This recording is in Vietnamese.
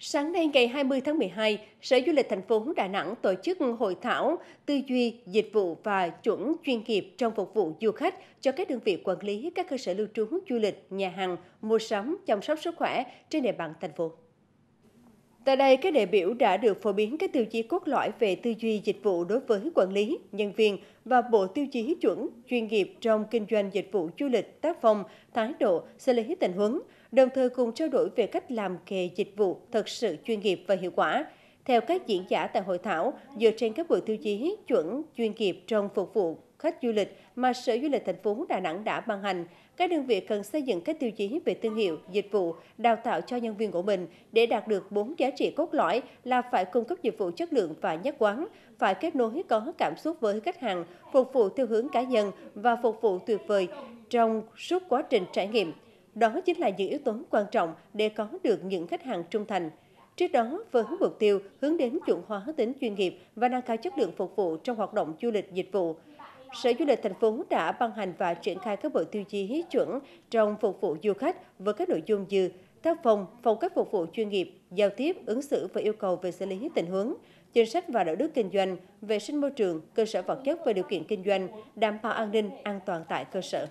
Sáng nay ngày 20 tháng 12, Sở Du lịch thành phố Đà Nẵng tổ chức hội thảo tư duy, dịch vụ và chuẩn chuyên nghiệp trong phục vụ du khách cho các đơn vị quản lý các cơ sở lưu trú du lịch, nhà hàng, mua sắm, chăm sóc sức khỏe trên địa bàn thành phố. Tại đây, các đại biểu đã được phổ biến các tiêu chí cốt lõi về tư duy dịch vụ đối với quản lý, nhân viên và bộ tiêu chí chuẩn, chuyên nghiệp trong kinh doanh dịch vụ du lịch, tác phong, thái độ, xử lý tình huống, đồng thời cùng trao đổi về cách làm kề dịch vụ thật sự chuyên nghiệp và hiệu quả. Theo các diễn giả tại hội thảo, dựa trên các bộ tiêu chí chuẩn, chuyên nghiệp trong phục vụ khách du lịch mà Sở Du lịch thành phố Đà Nẵng đã ban hành, các đơn vị cần xây dựng các tiêu chí về thương hiệu, dịch vụ, đào tạo cho nhân viên của mình để đạt được bốn giá trị cốt lõi là phải cung cấp dịch vụ chất lượng và nhất quán, phải kết nối có cảm xúc với khách hàng, phục vụ theo hướng cá nhân và phục vụ tuyệt vời trong suốt quá trình trải nghiệm. Đó chính là những yếu tố quan trọng để có được những khách hàng trung thành. Trước đó, với mục tiêu hướng đến chuẩn hóa tính chuyên nghiệp và nâng cao chất lượng phục vụ trong hoạt động du lịch dịch vụ, Sở Du lịch thành phố đã ban hành và triển khai các bộ tiêu chí chuẩn trong phục vụ du khách với các nội dung như tác phong, phong cách phục vụ chuyên nghiệp, giao tiếp, ứng xử và yêu cầu về xử lý tình huống, chính sách và đạo đức kinh doanh, vệ sinh môi trường, cơ sở vật chất và điều kiện kinh doanh, đảm bảo an ninh, an toàn tại cơ sở.